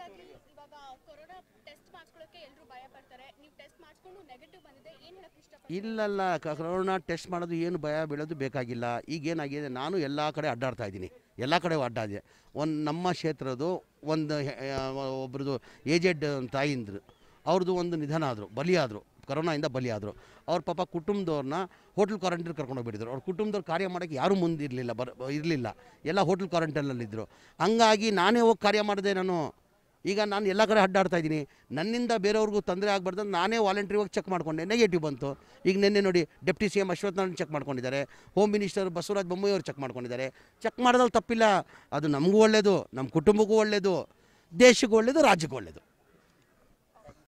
ಹಾಗಾಗಿ ಇವಾಗ corona test ಎಲ್ಲರೂ ನೀವು ಟೆಸ್ಟ್ ಬಂದಿದೆ ಏನು ಇಲ್ಲಲ್ಲ ಕೊರೋನಾ ಟೆಸ್ಟ್ ಮಾಡೋದು ಏನು ಭಯ ಬೀಳೋದು ಬೇಕಾಗಿಲ್ಲ ಈಗೇನಾಗಿದೆ ನಾನು ಎಲ್ಲ ಕಡೆ ಅಡ್ಡಾಡ್ತಾ ಇದ್ದೀನಿ ಎಲ್ಲ ಕಡೆ ಅಡ್ಡಾದೆ ಒಂದು ನಮ್ಮ ಕ್ಷೇತ್ರದ್ದು ಒಂದು ಒಬ್ರದ್ದು ಏಜೆಡ್ ತಾಯಿಂದ್ರು ಅವ್ರದ್ದು ಒಂದು ನಿಧನ ಆದರು ಬಲಿಯಾದರು ಕೊರೋನಾಯಿಂದ ಬಲಿಯಾದರು ಅವ್ರ ಪಾಪ ಕುಟುಂಬದವ್ರನ್ನ ಹೋಟೆಲ್ ಕ್ವಾರಂಟೈನ್ ಕರ್ಕೊಂಡೋಗ್ಬಿಟ್ಟಿದ್ರು ಅವ್ರ ಕುಟುಂಬದವ್ರು ಕಾರ್ಯ ಮಾಡೋಕ್ಕೆ ಯಾರೂ ಮುಂದಿರಲಿಲ್ಲ ಬರ್ ಇರಲಿಲ್ಲ ಎಲ್ಲ ಹೋಟೆಲ್ ಕ್ವಾರಂಟೈನಲ್ಲಿದ್ದರು ಹಂಗಾಗಿ ನಾನೇ ಹೋಗಿ ಕಾರ್ಯ ಮಾಡಿದೆ ನಾನು ಈಗ ನಾನು ಎಲ್ಲ ಕಡೆ ಅಡ್ಡಾಡ್ತಾ ಇದ್ದೀನಿ ನನ್ನಿಂದ ಬೇರೆಯವ್ರಿಗೂ ತೊಂದರೆ ಆಗಬಾರ್ದು ನಾನೇ ವಾಲಂಟ್ರಿವಾಗಿ ಚೆಕ್ ಮಾಡಿಕೊಂಡೆ ನೆಗೆಟಿವ್ ಬಂತು ಈಗ ನಿನ್ನೆ ನೋಡಿ deputy C M Ashwathnarayana check ಮಾಡ್ಕೊಂಡಿದ್ದಾರೆ ಹೋಮ್ ಮಿನಿಸ್ಟರ್ ಬಸವರಾಜ ಬೊಮ್ಮಾಯಿ ಅವರು ಚೆಕ್ ಮಾಡ್ಕೊಂಡಿದ್ದಾರೆ ಚೆಕ್ ಮಾಡೋದ್ರಲ್ಲಿ ತಪ್ಪಿಲ್ಲ ಅದು ನಮಗೂ ಒಳ್ಳೆಯದು ನಮ್ಮ ಕುಟುಂಬಕ್ಕೂ ಒಳ್ಳೆಯದು ದೇಶಕ್ಕೂ ಒಳ್ಳೆಯದು ರಾಜ್ಯಕ್ಕೂ ಒಳ್ಳೆಯದು